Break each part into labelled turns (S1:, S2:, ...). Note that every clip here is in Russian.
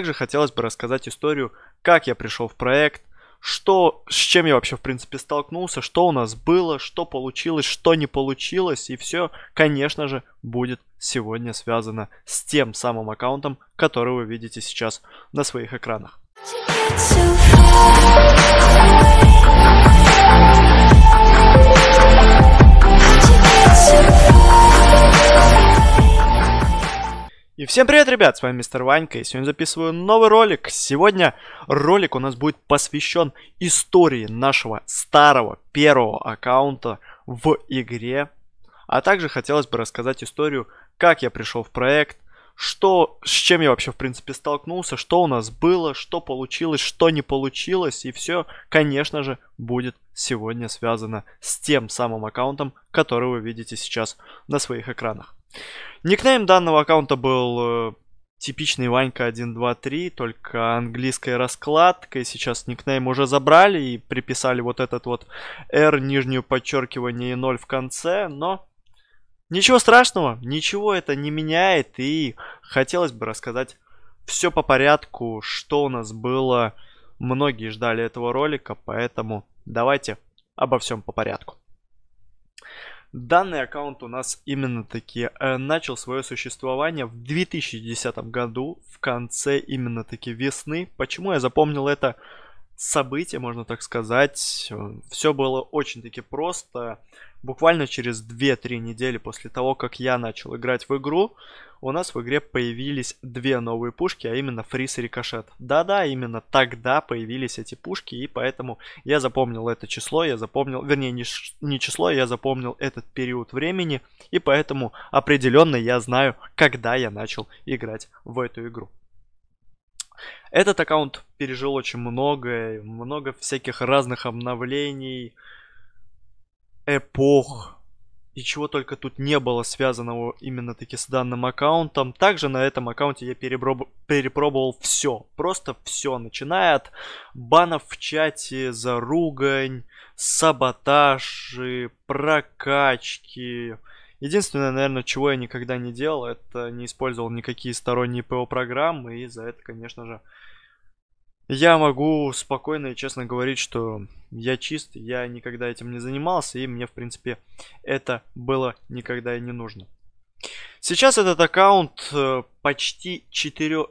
S1: Также хотелось бы рассказать историю, как я пришел в проект, что, с чем я вообще, в принципе, столкнулся, что у нас было, что получилось, что не получилось, и все, конечно же, будет сегодня связано с тем самым аккаунтом, который вы видите сейчас на своих экранах. Всем привет, ребят, с вами Мистер Ванька, и сегодня записываю новый ролик. Сегодня ролик у нас будет посвящен истории нашего старого первого аккаунта в игре. А также хотелось бы рассказать историю, как я пришел в проект, что, с чем я вообще в принципе столкнулся, что у нас было, что получилось, что не получилось. И все, конечно же, будет сегодня связано с тем самым аккаунтом, который вы видите сейчас на своих экранах. Никнейм данного аккаунта был э, типичный Ванька 123, только английская раскладка, и сейчас никнейм уже забрали и приписали вот этот вот R, нижнюю подчеркивание и 0 в конце, но ничего страшного, ничего это не меняет, и хотелось бы рассказать все по порядку, что у нас было, многие ждали этого ролика, поэтому давайте обо всем по порядку. Данный аккаунт у нас именно таки э, начал свое существование в 2010 году, в конце именно таки весны. Почему я запомнил это? событие, можно так сказать. Э, Все было очень-таки просто. Буквально через 2-3 недели после того, как я начал играть в игру, у нас в игре появились две новые пушки, а именно фриз и рикошет. Да-да, именно тогда появились эти пушки, и поэтому я запомнил это число, я запомнил, вернее, не, не число, я запомнил этот период времени, и поэтому определенно я знаю, когда я начал играть в эту игру. Этот аккаунт пережил очень многое, много всяких разных обновлений, эпох, и чего только тут не было связанного именно таки с данным аккаунтом. Также на этом аккаунте я перепроб... перепробовал все, просто все, начиная от банов в чате, заругань, саботажи, прокачки, Единственное, наверное, чего я никогда не делал, это не использовал никакие сторонние ПО-программы, и за это, конечно же, я могу спокойно и честно говорить, что я чист, я никогда этим не занимался, и мне, в принципе, это было никогда и не нужно. Сейчас этот аккаунт э, почти 4,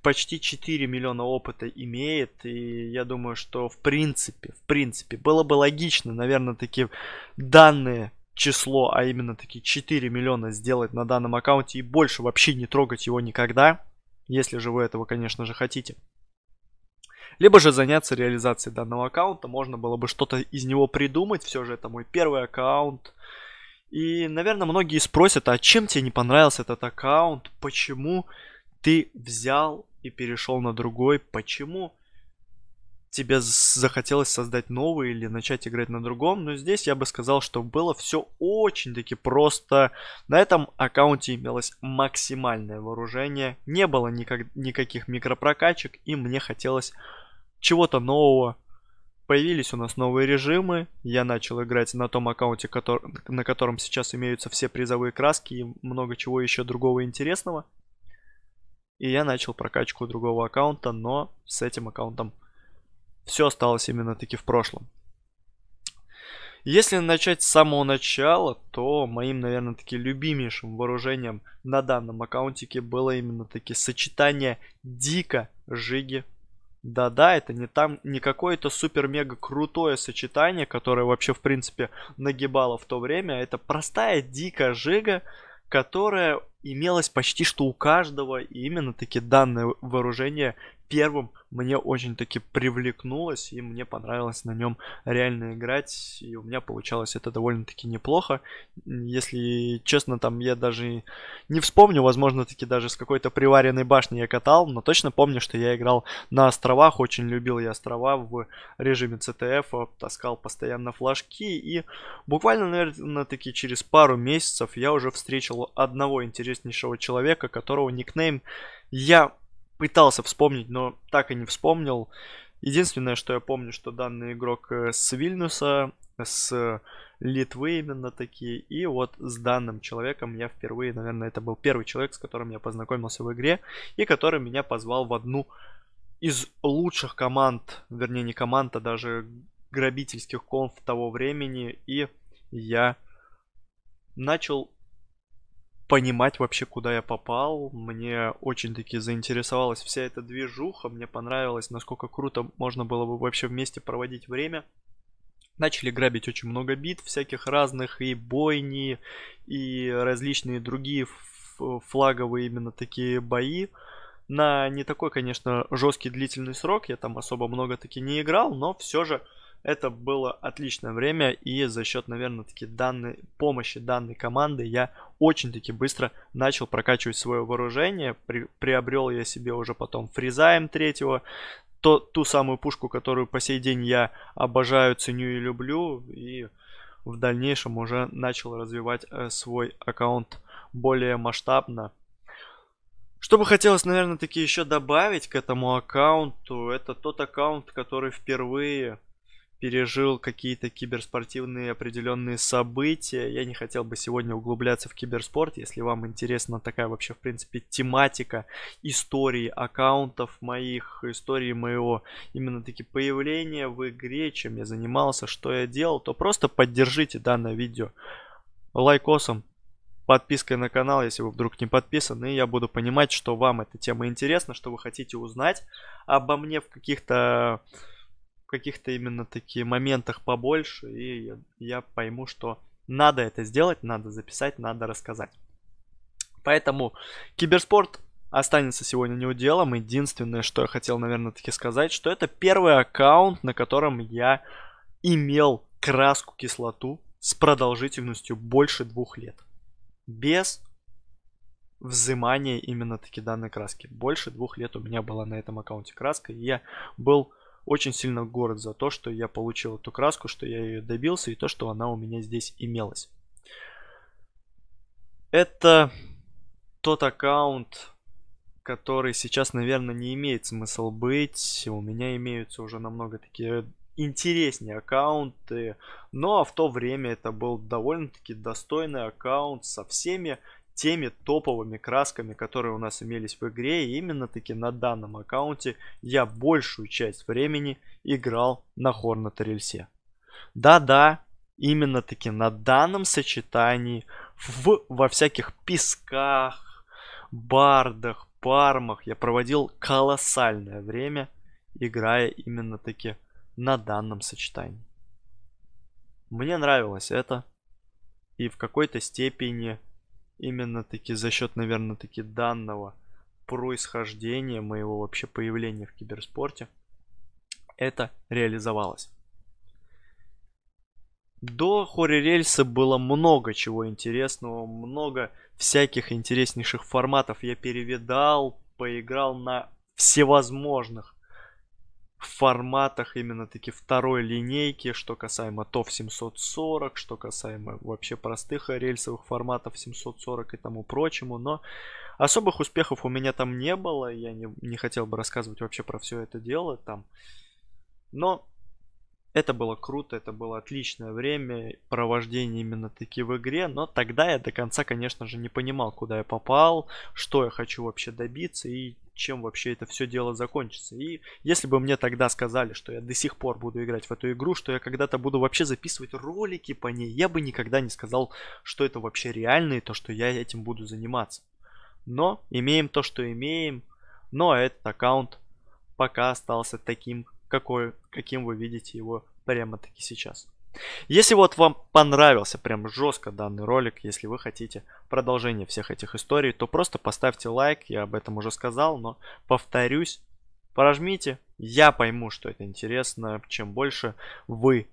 S1: почти 4 миллиона опыта имеет, и я думаю, что в принципе, в принципе, было бы логично, наверное, такие данные число, а именно таки 4 миллиона сделать на данном аккаунте и больше вообще не трогать его никогда, если же вы этого, конечно же, хотите. Либо же заняться реализацией данного аккаунта, можно было бы что-то из него придумать, все же это мой первый аккаунт. И, наверное, многие спросят, а чем тебе не понравился этот аккаунт, почему ты взял и перешел на другой, почему тебе захотелось создать новый или начать играть на другом, но здесь я бы сказал, что было все очень-таки просто. На этом аккаунте имелось максимальное вооружение, не было никак, никаких микропрокачек, и мне хотелось чего-то нового. Появились у нас новые режимы, я начал играть на том аккаунте, который, на котором сейчас имеются все призовые краски и много чего еще другого интересного. И я начал прокачку другого аккаунта, но с этим аккаунтом все осталось именно таки в прошлом. Если начать с самого начала, то моим, наверное, таки любимейшим вооружением на данном аккаунтике было именно таки сочетание Дика, Жиги, да-да, это не там не какое-то супер-мега крутое сочетание, которое вообще в принципе нагибало в то время. Это простая дикая жига, которая имелась почти что у каждого. И именно таки данное вооружение первым мне очень-таки привлекнулось, и мне понравилось на нем реально играть, и у меня получалось это довольно-таки неплохо. Если честно, там я даже не вспомню, возможно-таки даже с какой-то приваренной башни я катал, но точно помню, что я играл на островах, очень любил я острова в режиме CTF, а, таскал постоянно флажки, и буквально, наверное-таки через пару месяцев я уже встретил одного интереснейшего человека, которого никнейм я пытался вспомнить, но так и не вспомнил. Единственное, что я помню, что данный игрок э, с Вильнюса, с Литвы именно такие. И вот с данным человеком я впервые, наверное, это был первый человек, с которым я познакомился в игре, и который меня позвал в одну из лучших команд, вернее не команд, а даже грабительских конф того времени, и я начал понимать вообще, куда я попал. Мне очень-таки заинтересовалась вся эта движуха, мне понравилось, насколько круто можно было бы вообще вместе проводить время. Начали грабить очень много бит всяких разных, и бойни, и различные другие флаговые именно такие бои. На не такой, конечно, жесткий длительный срок, я там особо много таки не играл, но все же это было отличное время, и за счет, наверное, таки данной помощи данной команды я очень-таки быстро начал прокачивать свое вооружение. При, приобрел я себе уже потом фризаем третьего, то, ту самую пушку, которую по сей день я обожаю, ценю и люблю. И в дальнейшем уже начал развивать э, свой аккаунт более масштабно. Что бы хотелось, наверное, таки еще добавить к этому аккаунту, это тот аккаунт, который впервые пережил какие-то киберспортивные определенные события. Я не хотел бы сегодня углубляться в киберспорт. Если вам интересна такая вообще, в принципе, тематика истории аккаунтов моих, истории моего именно таки появления в игре, чем я занимался, что я делал, то просто поддержите данное видео лайкосом, подпиской на канал, если вы вдруг не подписаны, и я буду понимать, что вам эта тема интересна, что вы хотите узнать обо мне в каких-то каких-то именно таких моментах побольше, и я пойму, что надо это сделать, надо записать, надо рассказать. Поэтому киберспорт останется сегодня не уделом. Единственное, что я хотел, наверное, таки сказать, что это первый аккаунт, на котором я имел краску кислоту с продолжительностью больше двух лет. Без взимания именно таки данной краски. Больше двух лет у меня была на этом аккаунте краска, и я был очень сильно горд за то, что я получил эту краску, что я ее добился и то, что она у меня здесь имелась. Это тот аккаунт, который сейчас, наверное, не имеет смысл быть. У меня имеются уже намного такие интереснее аккаунты, но в то время это был довольно-таки достойный аккаунт со всеми теми топовыми красками, которые у нас имелись в игре. И именно таки на данном аккаунте я большую часть времени играл на Хорната рельсе. Да-да, именно таки на данном сочетании в, во всяких песках, бардах, пармах я проводил колоссальное время, играя именно таки на данном сочетании. Мне нравилось это, и в какой-то степени именно таки за счет, наверное, таки данного происхождения моего вообще появления в киберспорте это реализовалось. До Хорирельса было много чего интересного, много всяких интереснейших форматов я перевидал, поиграл на всевозможных в форматах именно таки второй линейки, что касаемо TOF 740, что касаемо вообще простых рельсовых форматов 740 и тому прочему, но особых успехов у меня там не было, я не, не хотел бы рассказывать вообще про все это дело там, но это было круто, это было отличное время провождение именно таки в игре, но тогда я до конца, конечно же, не понимал, куда я попал, что я хочу вообще добиться и чем вообще это все дело закончится. И если бы мне тогда сказали, что я до сих пор буду играть в эту игру, что я когда-то буду вообще записывать ролики по ней, я бы никогда не сказал, что это вообще реально и то, что я этим буду заниматься. Но имеем то, что имеем, но этот аккаунт пока остался таким, какой, каким вы видите его прямо-таки сейчас. Если вот вам понравился прям жестко данный ролик, если вы хотите продолжение всех этих историй, то просто поставьте лайк, я об этом уже сказал, но повторюсь, прожмите, я пойму, что это интересно, чем больше вы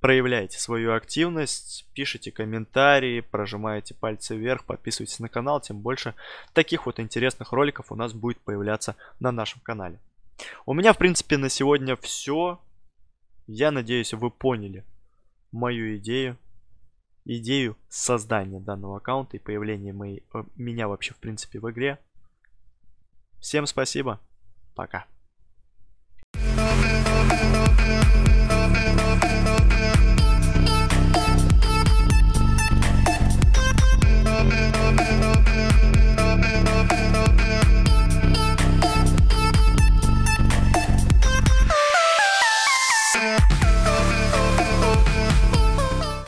S1: проявляете свою активность, пишите комментарии, прожимаете пальцы вверх, подписывайтесь на канал, тем больше таких вот интересных роликов у нас будет появляться на нашем канале. У меня, в принципе, на сегодня все. Я надеюсь, вы поняли мою идею. Идею создания данного аккаунта и появления моей, э, меня вообще, в принципе, в игре. Всем спасибо. Пока.